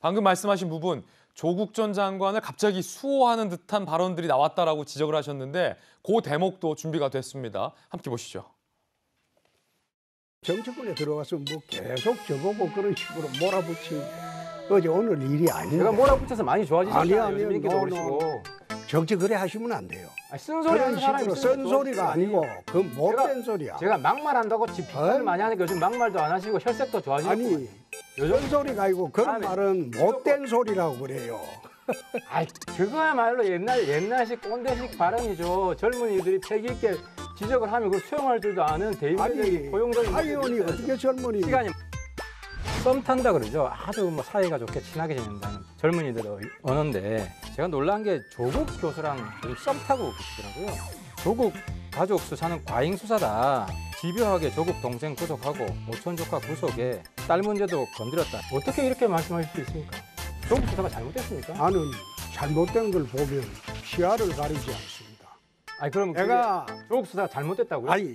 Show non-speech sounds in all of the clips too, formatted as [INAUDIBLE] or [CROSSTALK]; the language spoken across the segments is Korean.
방금 말씀하신 부분 조국 전 장관을 갑자기 수호하는 듯한 발언들이 나왔다라고 지적을 하셨는데 그 대목도 준비가 됐습니다. 함께 보시죠. 정치권에 들어가서 뭐 계속 저보고 그런 식으로 몰아붙인 어제 오늘 일이 아닌데 제가 몰아붙여서 많이 좋아지셨잖요 아니, 아니, 인기도 오르시고. 정치 그래 하시면 안 돼요. 아니, 쓴소리 하는 사람이 쓴소리가 아니고 그 못된 소리야. 제가 막말한다고 집비판 어? 많이 하니까 요즘 막말도 안 하시고 혈색도 좋아지고 아니 요런 소리가 아니고 그런 아니, 말은 못된 소리라고 그래요. [LAUGHS] 아, 그거야말로 옛날 옛날식 꼰대식 발언이죠. 젊은이들이 패기 있게 지적을 하면 그 수용할 줄도 아는 대의적인 고용적인 아이언이 어떻게 젊은이 시간이 썸 탄다 그러죠. 아주 뭐 사이가 좋게 친하게 지낸다는 젊은이들의 언어인데 제가 놀란 게 조국 교수랑 썸 타고 계시더라고요. 조국 가족 수사는 과잉 수사다. 집요하게 조국 동생 구속하고 오촌 조카 구속에 딸 문제도 건드렸다. 어떻게 이렇게 말씀하실 수 있습니까? 조국 수사가 잘못됐습니까? 나는 잘못된 걸 보면 시야를 가리지 않습니다. 아니 그럼 내가 조국 수사 가 잘못됐다고요? 아니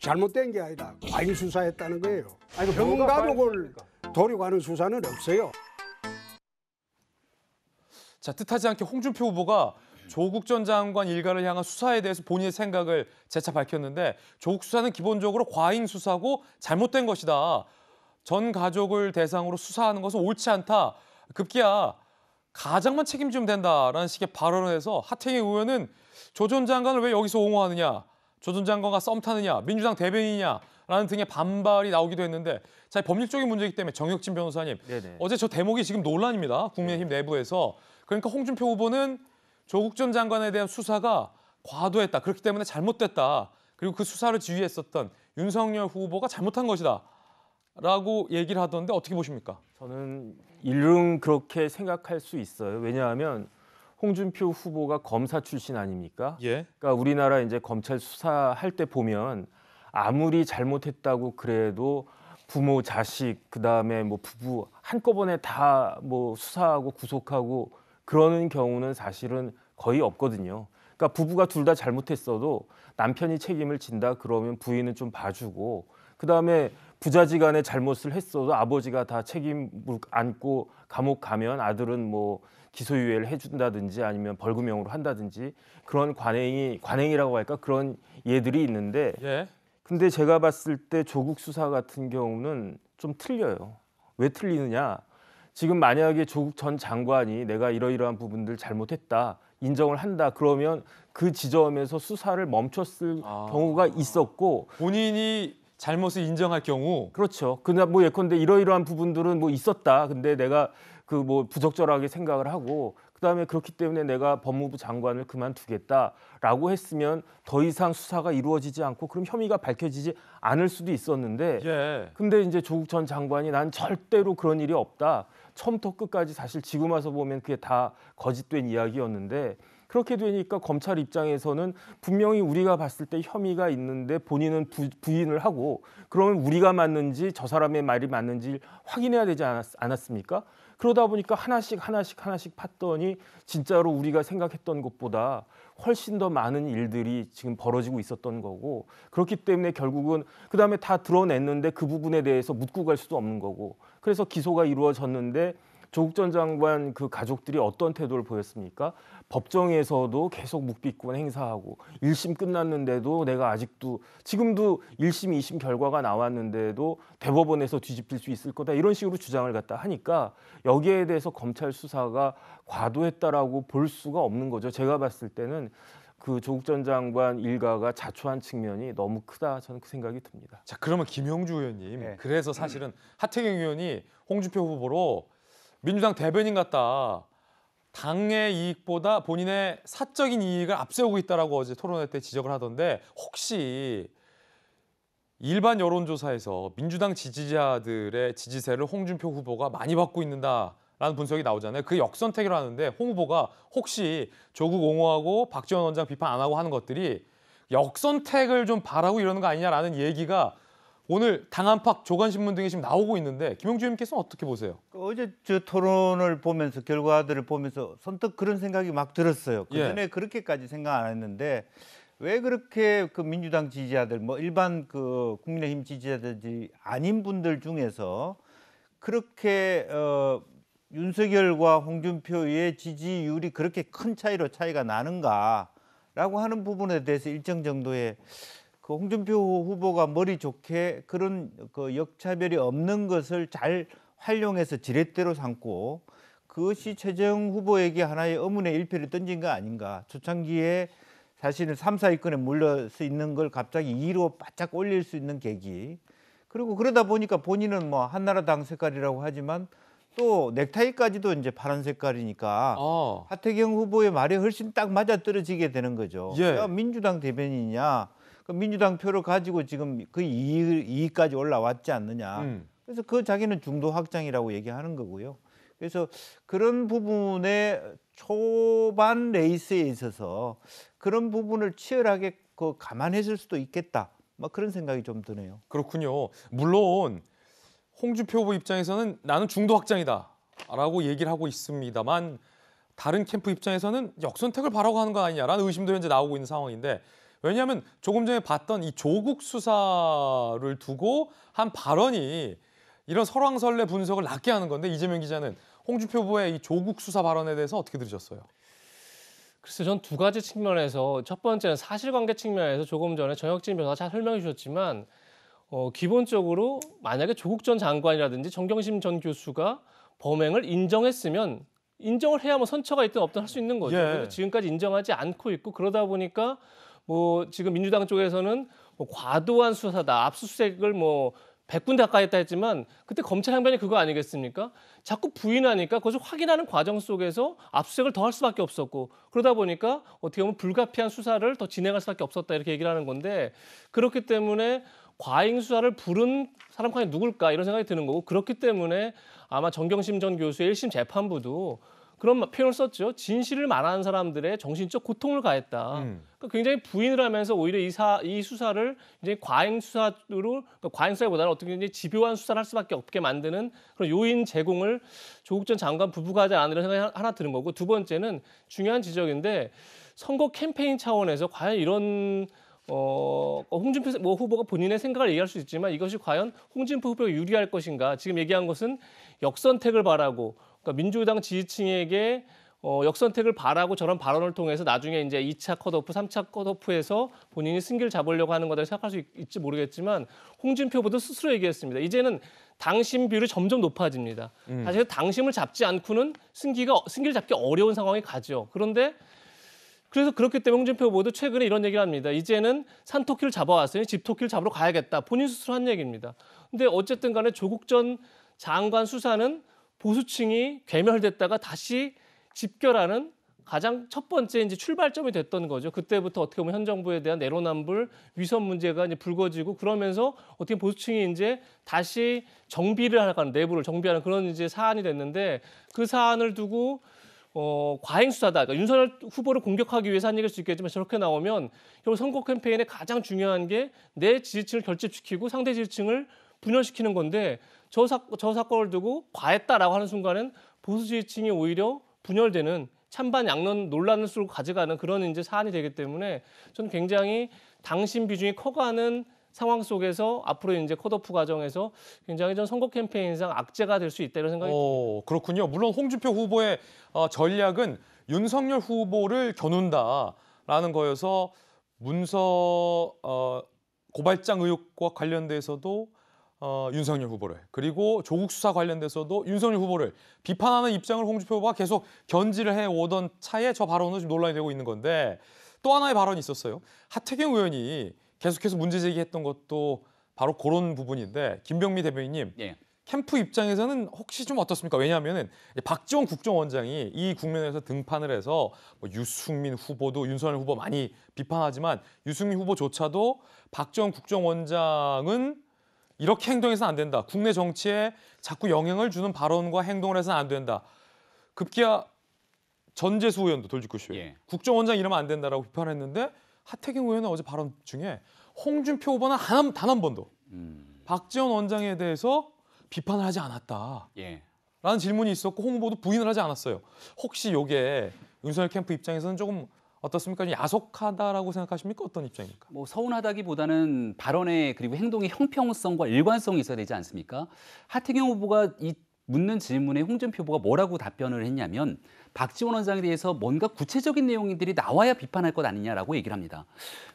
잘못된 게 아니라 과잉 수사했다는 거예요. 아니 병가족을 그 도려가는 수사는 없어요. 자 뜻하지 않게 홍준표 후보가 조국 전 장관 일가를 향한 수사에 대해서 본인의 생각을 재차 밝혔는데 조국 수사는 기본적으로 과잉 수사고 잘못된 것이다. 전 가족을 대상으로 수사하는 것은 옳지 않다. 급기야 가장만 책임지면 된다라는 식의 발언을 해서 하태경 의원은 조 전 장관을 왜 여기서 옹호하느냐, 조 전 장관과 썸 타느냐, 민주당 대변인이냐라는 등의 반발이 나오기도 했는데 자 법률적인 문제이기 때문에 정혁진 변호사님 네네. 어제 저 대목이 지금 논란입니다. 국민의힘 네. 내부에서 그러니까 홍준표 후보는 조국 전 장관에 대한 수사가 과도했다. 그렇기 때문에 잘못됐다. 그리고 그 수사를 지휘했었던 윤석열 후보가 잘못한 것이다. 라고 얘기를 하던데 어떻게 보십니까? 저는 일릉 그렇게 생각할 수 있어요. 왜냐하면 홍준표 후보가 검사 출신 아닙니까? 예. 그러니까 우리나라 이제 검찰 수사할 때 보면 아무리 잘못했다고 그래도 부모, 자식, 그다음에 뭐 부부 한꺼번에 다 뭐 수사하고 구속하고 그러는 경우는 사실은 거의 없거든요. 그러니까 부부가 둘 다 잘못했어도 남편이 책임을 진다 그러면 부인은 좀 봐주고 그다음에 부자지간에 잘못을 했어도 아버지가 다 책임을 안고 감옥 가면 아들은 뭐 기소유예를 해준다든지 아니면 벌금형으로 한다든지 그런 관행이 관행이라고 할까 그런 예들이 있는데 예. 근데 제가 봤을 때 조국 수사 같은 경우는 좀 틀려요. 왜 틀리느냐? 지금 만약에 조국 전 장관이 내가 이러이러한 부분들 잘못했다 인정을 한다 그러면 그 지점에서 수사를 멈췄을 아, 경우가 있었고 본인이 잘못을 인정할 경우 그렇죠. 그냥 뭐 예컨대 이러이러한 부분들은 뭐 있었다. 근데 내가 그 뭐 부적절하게 생각을 하고 그다음에 그렇기 때문에 내가 법무부 장관을 그만두겠다라고 했으면 더 이상 수사가 이루어지지 않고 그럼 혐의가 밝혀지지 않을 수도 있었는데 예. 근데 이제 조국 전 장관이 난 절대로 그런 일이 없다. 처음부터 끝까지 사실 지금 와서 보면 그게 다 거짓된 이야기였는데 그렇게 되니까 검찰 입장에서는 분명히 우리가 봤을 때 혐의가 있는데 본인은 부, 인을 하고 그러면 우리가 맞는지 저 사람의 말이 맞는지 확인해야 되지 않았, 않았습니까? 그러다 보니까 하나씩 하나씩 하나씩 팠더니 진짜로 우리가 생각했던 것보다 훨씬 더 많은 일들이 지금 벌어지고 있었던 거고 그렇기 때문에 결국은 그 다음에 다 드러냈는데 그 부분에 대해서 묻고 갈 수도 없는 거고 그래서 기소가 이루어졌는데 조국 전 장관 그 가족들이 어떤 태도를 보였습니까? 법정에서도 계속 묵비권 행사하고 1심 끝났는데도 내가 아직도 지금도 1심, 2심 결과가 나왔는데도 대법원에서 뒤집힐 수 있을 거다 이런 식으로 주장을 갖다 하니까 여기에 대해서 검찰 수사가 과도했다라고 볼 수가 없는 거죠. 제가 봤을 때는 그 조국 전 장관 일가가 자초한 측면이 너무 크다 저는 그 생각이 듭니다. 자 그러면 김영주 의원님 네. 그래서 사실은 하태경 의원이 홍준표 후보로 민주당 대변인 같다. 당의 이익보다 본인의 사적인 이익을 앞세우고 있다라고 어제 토론회 때 지적을 하던데 혹시 일반 여론조사에서 민주당 지지자들의 지지세를 홍준표 후보가 많이 받고 있는다라는 분석이 나오잖아요. 그역선택을 하는데 홍 후보가 혹시 조국 옹호하고 박지원 원장 비판 안 하고 하는 것들이 역선택을 좀 바라고 이러는 거 아니냐라는 얘기가 오늘 당한팍 조간신문 등이 지금 나오고 있는데 김용주 님께서는 어떻게 보세요? 그 어제 저 토론을 보면서 결과들을 보면서 선뜻 그런 생각이 막 들었어요. 그전에 예. 그렇게까지 생각 안 했는데 왜 그렇게 그 민주당 지지자들 뭐 일반 그 국민의힘 지지자들이 아닌 분들 중에서 그렇게 어 윤석열과 홍준표의 지지율이 그렇게 큰 차이로 차이가 나는가라고 하는 부분에 대해서 일정 정도의 그 홍준표 후보가 머리 좋게 그런 그 역차별이 없는 것을 잘 활용해서 지렛대로 삼고 그것이 최재형 후보에게 하나의 어문의 일패를 던진 거 아닌가. 초창기에 사실은 3, 4위권에 물려서 있는 걸 갑자기 2위로 바짝 올릴 수 있는 계기. 그리고 그러다 보니까 본인은 뭐 한나라당 색깔이라고 하지만 또 넥타이까지도 이제 파란 색깔이니까 아. 하태경 후보의 말이 훨씬 딱 맞아떨어지게 되는 거죠. 예. 민주당 대변인이냐 그 민주당 표를 가지고 지금 그 이익, 까지 올라왔지 않느냐. 음. 그래서 그 자기는 중도 확장이라고 얘기하는 거고요. 그래서 그런 부분에 초반 레이스에 있어서 그런 부분을 치열하게 그 감안했을 수도 있겠다. 막 뭐 그런 생각이 좀 드네요. 그렇군요. 물론 홍준표 후보 입장에서는 나는 중도 확장이다라고 얘기를 하고 있습니다만 다른 캠프 입장에서는 역선택을 바라고 하는 거 아니냐라는 의심도 현재 나오고 있는 상황인데 왜냐하면 조금 전에 봤던 이 조국 수사를 두고 한 발언이 이런 설왕설래 분석을 낮게 하는 건데 이재명 기자는 홍준표 후보의 이 조국 수사 발언에 대해서 어떻게 들으셨어요? 글쎄 전두 가지 측면에서 첫 번째는 사실관계 측면에서 조금 전에 정혁진 변호사 잘 설명해 주셨지만 어, 기본적으로 만약에 조국 전 장관이라든지 정경심 전 교수가 범행을 인정했으면 인정을 해야 뭐 선처가 있든 없든 할 수 있는 거죠. 예. 지금까지 인정하지 않고 있고 그러다 보니까 뭐 지금 민주당 쪽에서는 뭐 과도한 수사다. 압수수색을 뭐 100군데 가까이 했다 했지만 그때 검찰 항변이 그거 아니겠습니까? 자꾸 부인하니까 그것을 확인하는 과정 속에서 압수수색을 더 할 수밖에 없었고 그러다 보니까 어떻게 보면 불가피한 수사를 더 진행할 수밖에 없었다 이렇게 얘기를 하는 건데 그렇기 때문에 과잉 수사를 부른 사람 과연 누굴까 이런 생각이 드는 거고 그렇기 때문에 아마 정경심 전 교수의 1심 재판부도 그런 표현을 썼죠. 진실을 말하는 사람들의 정신적 고통을 가했다. 음. 그러니까 굉장히 부인을 하면서 오히려 이, 사, 이 수사를 이제 과잉 수사로 그러니까 과잉 수사보다는 어떻게 보면 집요한 수사를 할 수밖에 없게 만드는 그런 요인 제공을 조국 전 장관 부부가 하지 않으려 는 생각이 하나 드는 거고 두 번째는 중요한 지적인데 선거 캠페인 차원에서 과연 이런 어, 어, 홍준표 뭐 후보가 본인의 생각을 얘기할 수 있지만 이것이 과연 홍준표 후보에 유리할 것인가? 지금 얘기한 것은 역선택을 바라고 그러니까 민주당 지지층에게 어, 역선택을 바라고 저런 발언을 통해서 나중에 이제 2차 컷오프, 3차 컷오프에서 본인이 승기를 잡으려고 하는 거다 생각할 수 있, 있지 모르겠지만 홍준표보다 스스로 얘기했습니다. 이제는 당심 비율이 점점 높아집니다. 음. 사실 당심을 잡지 않고는 승기가 승기를 잡기 어려운 상황이 가죠. 그런데 그래서 그렇기 때문에 홍준표 후보도 최근에 이런 얘기를 합니다. 이제는 산토끼를 잡아왔으니 집토끼를 잡으러 가야겠다. 본인 스스로 한 얘기입니다. 근데 어쨌든 간에 조국 전 장관 수사는 보수층이 괴멸됐다가 다시 집결하는 가장 첫 번째 이제 출발점이 됐던 거죠. 그때부터 어떻게 보면 현 정부에 대한 내로남불, 위선 문제가 이제 불거지고 그러면서 어떻게 보수층이 이제 다시 정비를 하는 내부를 정비하는 그런 이제 사안이 됐는데 그 사안을 두고 어, 과잉수사다. 그러니까 윤석열 후보를 공격하기 위해서 한 얘기일 수 있겠지만 저렇게 나오면 결국 선거 캠페인의 가장 중요한 게 내 지지층을 결집시키고 상대 지지층을 분열시키는 건데 저, 사, 저 사건을 두고 과했다라고 하는 순간은 보수 지지층이 오히려 분열되는 찬반 양론 논란을 쓰고 가져가는 그런 이제 사안이 되기 때문에 저는 굉장히 당심 비중이 커가는 상황 속에서 앞으로 이제 컷오프 과정에서 굉장히 좀 선거 캠페인상 악재가 될 수 있다 이런 생각이 어, 그렇군요. 물론 홍준표 후보의 어, 전략은 윤석열 후보를 겨눈다라는 거여서 문서 어, 고발장 의혹과 관련돼서도 어, 윤석열 후보를 그리고 조국 수사 관련돼서도 윤석열 후보를 비판하는 입장을 홍준표 후보가 계속 견지를 해오던 차에 저 발언은 지금 논란이 되고 있는 건데 또 하나의 발언이 있었어요. 하태경 의원이 계속해서 문제 제기했던 것도 바로 그런 부분인데 김병미 대변인님 예. 캠프 입장에서는 혹시 좀 어떻습니까? 왜냐하면 박지원 국정원장이 이 국면에서 등판을 해서 뭐 유승민 후보도 윤석열 후보 많이 비판하지만 유승민 후보조차도 박지원 국정원장은 이렇게 행동해서는 안 된다. 국내 정치에 자꾸 영향을 주는 발언과 행동을 해서는 안 된다. 급기야 전재수 의원도 돌직구쇼 예. 국정원장 이러면 안 된다라고 비판했는데 하태경 의원은 어제 발언 중에 홍준표 후보는 단한 단한 번도 음. 박지원 원장에 대해서 비판을 하지 않았다. 예. 라는 질문이 있었고 홍 후보도 부인을 하지 않았어요. 혹시 요게 윤석열 캠프 입장에서는 조금 어떻습니까? 야속하다라고 생각하십니까? 어떤 입장입니까? 뭐 서운하다기보다는 발언에 그리고 행동의 형평성과 일관성이 있어야 되지 않습니까? 하태경 후보가 이 묻는 질문에 홍준표 후보가 뭐라고 답변을 했냐면 박지원 원장에 대해서 뭔가 구체적인 내용들이 나와야 비판할 것 아니냐라고 얘기를 합니다.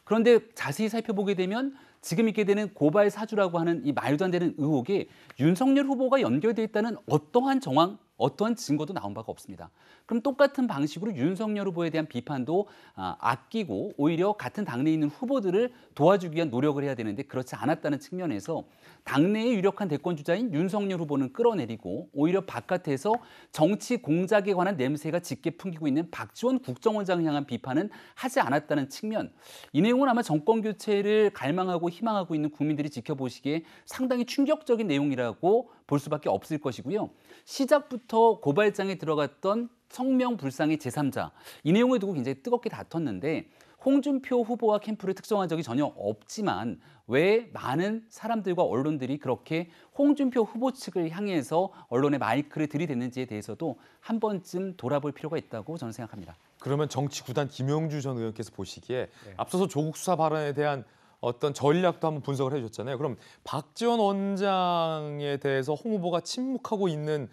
그런데 자세히 살펴보게 되면 지금 있게 되는 고발 사주라고 하는 이 말도 안 되는 의혹에 윤석열 후보가 연결돼 있다는 어떠한 정황 어떠한 증거도 나온 바가 없습니다. 그럼 똑같은 방식으로 윤석열 후보에 대한 비판도 아, 아끼고 오히려 같은 당내에 있는 후보들을 도와주기 위한 노력을 해야 되는데 그렇지 않았다는 측면에서 당내의 유력한 대권 주자인 윤석열 후보는 끌어내리고 오히려 바깥에서 정치 공작에 관한 냄새가 짙게 풍기고 있는 박지원 국정원장을 향한 비판은 하지 않았다는 측면 이 내용은 아마 정권 교체를 갈망하고 희망하고 있는 국민들이 지켜보시기에 상당히 충격적인 내용이라고 볼 수밖에 없을 것이고요. 시작부터 고발장에 들어갔던 성명 불상의 제3자 이 내용을 두고 굉장히 뜨겁게 다퉜는데 홍준표 후보와 캠프를 특정한 적이 전혀 없지만 왜 많은 사람들과 언론들이 그렇게 홍준표 후보 측을 향해서 언론의 마이크를 들이댔는지에 대해서도 한 번쯤 돌아볼 필요가 있다고 저는 생각합니다. 그러면 정치 구단 김용주 전 의원께서 보시기에 네. 앞서서 조국 수사 발언에 대한 어떤 전략도 한번 분석을 해주셨잖아요. 그럼 박지원 원장에 대해서 홍 후보가 침묵하고 있는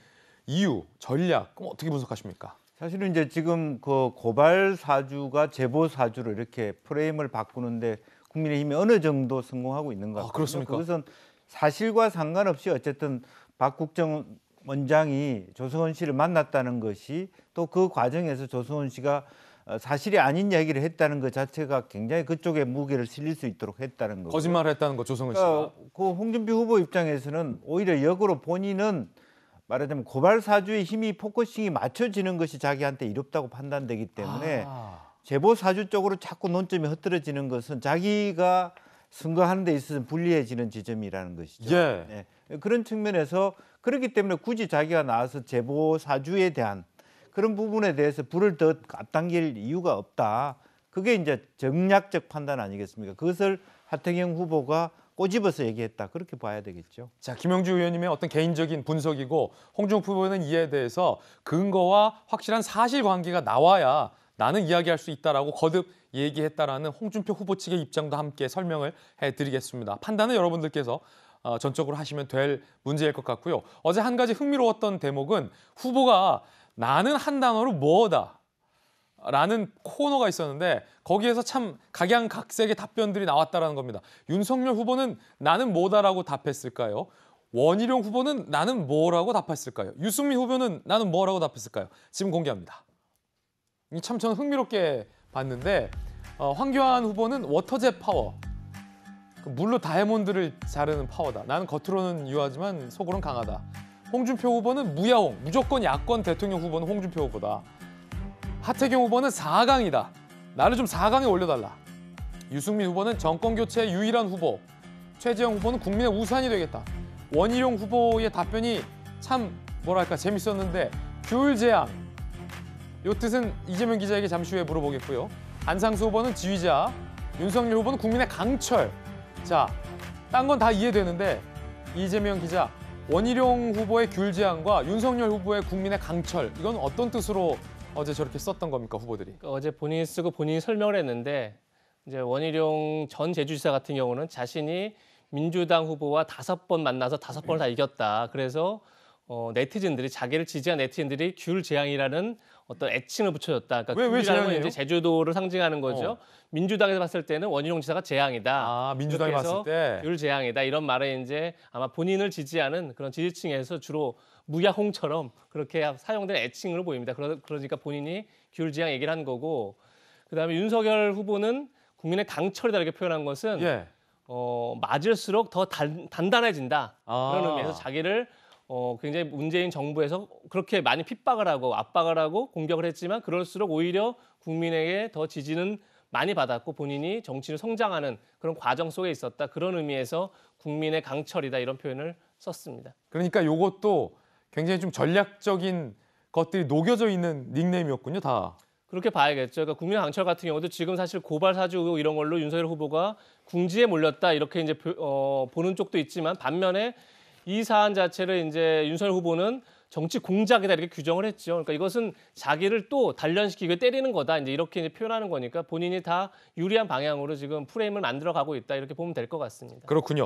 이유, 전략 어떻게 분석하십니까? 사실은 이제 지금 그 고발 사주가 제보 사주로 이렇게 프레임을 바꾸는데 국민의힘이 어느 정도 성공하고 있는 것 아, 같아요. 그렇습니까? 그것은 사실과 상관없이 어쨌든 박국정 원장이 조성원 씨를 만났다는 것이 또 그 과정에서 조성원 씨가 어, 사실이 아닌 이야기를 했다는 것 자체가 굉장히 그쪽에 무게를 실릴 수 있도록 했다는 거고 거짓말을 했다는 거 조성은 씨가 그러니까 그 홍준표 후보 입장에서는 오히려 역으로 본인은 말하자면 고발 사주의 힘이 포커싱이 맞춰지는 것이 자기한테 이롭다고 판단되기 때문에 아. 제보 사주 쪽으로 자꾸 논점이 흐트러지는 것은 자기가 선거하는 데 있어서 불리해지는 지점이라는 것이죠. 예. 예. 그런 측면에서 그렇기 때문에 굳이 자기가 나와서 제보 사주에 대한 그런 부분에 대해서 불을 더 앞당길 이유가 없다. 그게 이제 정략적 판단 아니겠습니까? 그것을 하태경 후보가 꼬집어서 얘기했다. 그렇게 봐야 되겠죠. 자, 김영주 의원님의 어떤 개인적인 분석이고 홍준표 후보는 이에 대해서 근거와 확실한 사실관계가 나와야 나는 이야기할 수 있다라고 거듭 얘기했다라는 홍준표 후보 측의 입장도 함께 설명을 해드리겠습니다. 판단은 여러분들께서 어, 전적으로 하시면 될 문제일 것 같고요. 어제 한 가지 흥미로웠던 대목은 후보가 나는 한 단어로 뭐다 라는 코너가 있었는데 거기에서 참 각양각색의 답변들이 나왔다라는 겁니다. 윤석열 후보는 나는 뭐다라고 답했을까요? 원희룡 후보는 나는 뭐라고 답했을까요? 유승민 후보는 나는 뭐라고 답했을까요? 지금 공개합니다. 참 저는 흥미롭게 봤는데 어, 황교안 후보는 워터제 파워. 그 물로 다이아몬드를 자르는 파워다. 나는 겉으로는 유하지만 속으로는 강하다. 홍준표 후보는 무야홍, 무조건 야권 대통령 후보는 홍준표 후보다. 하태경 후보는 4강이다. 나를 좀 4강에 올려달라. 유승민 후보는 정권교체의 유일한 후보. 최재형 후보는 국민의 우산이 되겠다. 원희룡 후보의 답변이 참 뭐랄까 재밌었는데 규율 제한. 요 뜻은 이재명 기자에게 잠시 후에 물어보겠고요. 안상수 후보는 지휘자, 윤석열 후보는 국민의 강철. 자, 딴 건 다 이해되는데 이재명 기자 원희룡 후보의 귤제안과 윤석열 후보의 국민의 강철 이건 어떤 뜻으로 어제 저렇게 썼던 겁니까 후보들이? 그러니까 어제 본인이 쓰고 본인이 설명을 했는데 이제 원희룡 전 제주지사 같은 경우는 자신이 민주당 후보와 다섯 번 만나서 다섯 번을 다 이겼다. 그래서 어, 네티즌들이 자기를 지지한 네티즌들이 귤제안이라는 어떤 애칭을 붙여줬다. 그러니까 왜, 왜 재앙이에요? 제 제주도를 상징하는 거죠. 어. 민주당에서 봤을 때는 원희룡 지사가 재앙이다. 아, 민주당이 봤을 때. 율 재앙이다. 이런 말에 이제 아마 본인을 지지하는 그런 지지층에서 주로 무야홍처럼 그렇게 사용된 애칭으로 보입니다. 그러, 그러니까 본인이 귤 재앙 얘기를 한 거고 그다음에 윤석열 후보는 국민의 강철이다 이렇게 표현한 것은 예. 어, 맞을수록 더 단, 단단해진다. 아. 그런 의미에서 자기를 어, 굉장히 문재인 정부에서 그렇게 많이 핍박을 하고 압박을 하고 공격을 했지만 그럴수록 오히려 국민에게 더 지지는 많이 받았고 본인이 정치를 성장하는 그런 과정 속에 있었다. 그런 의미에서 국민의 강철이다 이런 표현을 썼습니다. 그러니까 이것도 굉장히 좀 전략적인 것들이 녹여져 있는 닉네임이었군요, 다. 그렇게 봐야겠죠. 그러니까 국민 의 강철 같은 경우도 지금 사실 고발 사주 의 이런 걸로 윤석열 후보가 궁지에 몰렸다 이렇게 이제 어, 보는 쪽도 있지만 반면에 이 사안 자체를 이제 윤석열 후보는 정치 공작이다 이렇게 규정을 했죠. 그러니까 이것은 자기를 또 단련시키고 때리는 거다. 이제 이렇게 이제 표현하는 거니까 본인이 다 유리한 방향으로 지금 프레임을 만들어 가고 있다. 이렇게 보면 될 것 같습니다. 그렇군요.